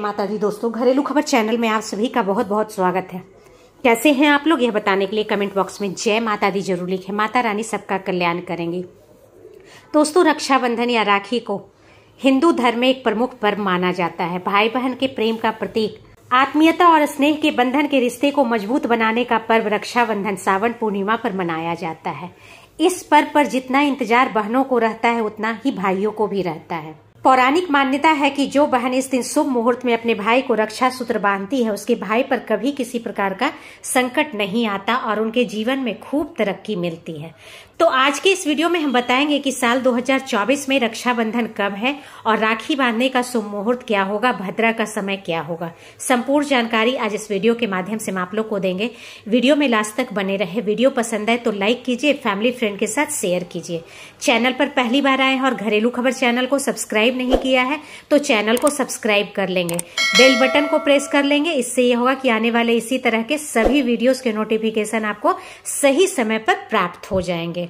माता दी दोस्तों घरेलू खबर चैनल में आप सभी का बहुत बहुत स्वागत है कैसे हैं आप लोग यह बताने के लिए कमेंट बॉक्स में जय माता दी जरूर लिखें माता रानी सबका कल्याण करेंगी दोस्तों रक्षाबंधन या राखी को हिंदू धर्म में एक प्रमुख पर्व माना जाता है भाई बहन के प्रेम का प्रतीक आत्मीयता और स्नेह के बंधन के रिश्ते को मजबूत बनाने का पर्व रक्षाबंधन सावन पूर्णिमा पर मनाया जाता है इस पर्व पर जितना इंतजार बहनों को रहता है उतना ही भाइयों को भी रहता है पौराणिक मान्यता है कि जो बहन इस दिन शुभ मुहूर्त में अपने भाई को रक्षा सूत्र बांधती है उसके भाई पर कभी किसी प्रकार का संकट नहीं आता और उनके जीवन में खूब तरक्की मिलती है तो आज के इस वीडियो में हम बताएंगे कि साल 2024 में रक्षाबंधन कब है और राखी बांधने का शुभ मुहूर्त क्या होगा भद्रा का समय क्या होगा संपूर्ण जानकारी आज इस वीडियो के माध्यम से हम आप लोग को देंगे वीडियो में लास्ट तक बने रहे वीडियो पसंद आए तो लाइक कीजिए फैमिली फ्रेंड के साथ शेयर कीजिए चैनल पर पहली बार आए हैं और घरेलू खबर चैनल को सब्सक्राइब नहीं किया है तो चैनल को सब्सक्राइब कर लेंगे बेल बटन को प्रेस कर लेंगे इससे ये होगा कि आने वाले इसी तरह के सभी वीडियोज के नोटिफिकेशन आपको सही समय पर प्राप्त हो जाएंगे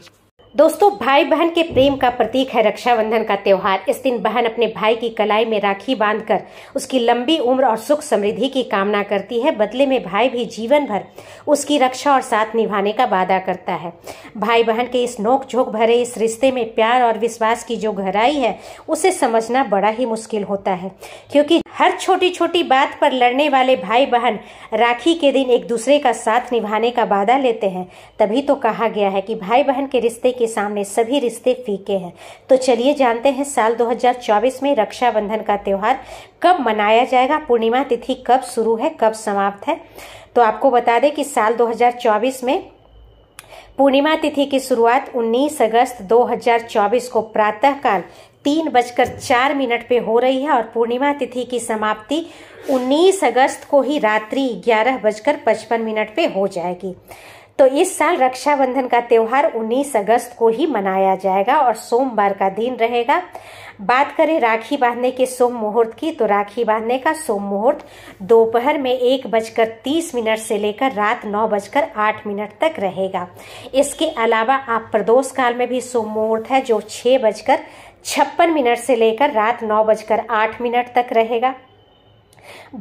दोस्तों भाई बहन के प्रेम का प्रतीक है रक्षाबंधन का त्यौहार इस दिन बहन अपने भाई की कलाई में राखी बांधकर उसकी लंबी उम्र और सुख समृद्धि की कामना करती है बदले में भाई भी जीवन भर उसकी रक्षा और साथ निभाने का वादा करता है भाई बहन के इस नोक झोंक भरे इस रिश्ते में प्यार और विश्वास की जो गहराई है उसे समझना बड़ा ही मुश्किल होता है क्योंकि हर छोटी छोटी बात पर लड़ने वाले भाई बहन राखी के दिन एक दूसरे का साथ निभाने का वादा लेते हैं तभी तो कहा गया है कि भाई बहन के रिश्ते के सामने सभी रिश्ते फीके हैं तो चलिए जानते हैं साल 2024 में रक्षाबंधन का त्यौहार कब मनाया जाएगा पूर्णिमा तिथि कब शुरू है कब समाप्त है तो आपको बता दें कि साल दो में पूर्णिमा तिथि की शुरुआत 19 अगस्त 2024 को प्रातःकाल तीन बजकर चार मिनट पे हो रही है और पूर्णिमा तिथि की समाप्ति 19 अगस्त को ही रात्रि ग्यारह बजकर पचपन मिनट पे हो जाएगी तो इस साल रक्षाबंधन का त्यौहार 19 अगस्त को ही मनाया जाएगा और सोमवार का दिन रहेगा बात करें राखी बांधने के सोम मुहूर्त की तो राखी बांधने का सोम मुहूर्त दोपहर में एक बजकर तीस मिनट से लेकर रात नौ बजकर आठ मिनट तक रहेगा इसके अलावा आप प्रदोष काल में भी सोम मुहूर्त है जो छह बजकर छप्पन मिनट से लेकर रात नौ बजकर आठ मिनट तक रहेगा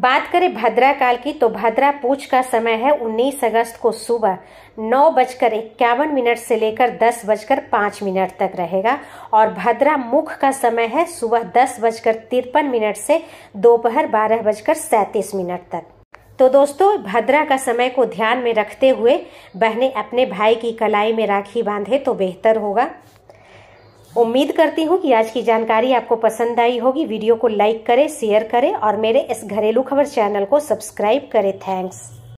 बात करें भद्रा काल की तो भद्रा पूछ का समय है 19 अगस्त को सुबह नौ बजकर इक्यावन मिनट से लेकर दस बजकर पाँच मिनट तक रहेगा और भद्रा मुख का समय है सुबह दस बजकर तिरपन मिनट से दोपहर बारह बजकर सैतीस मिनट तक तो दोस्तों भद्रा का समय को ध्यान में रखते हुए बहने अपने भाई की कलाई में राखी बांधे तो बेहतर होगा उम्मीद करती हूँ कि आज की जानकारी आपको पसंद आई होगी वीडियो को लाइक करें शेयर करें और मेरे इस घरेलू खबर चैनल को सब्सक्राइब करें थैंक्स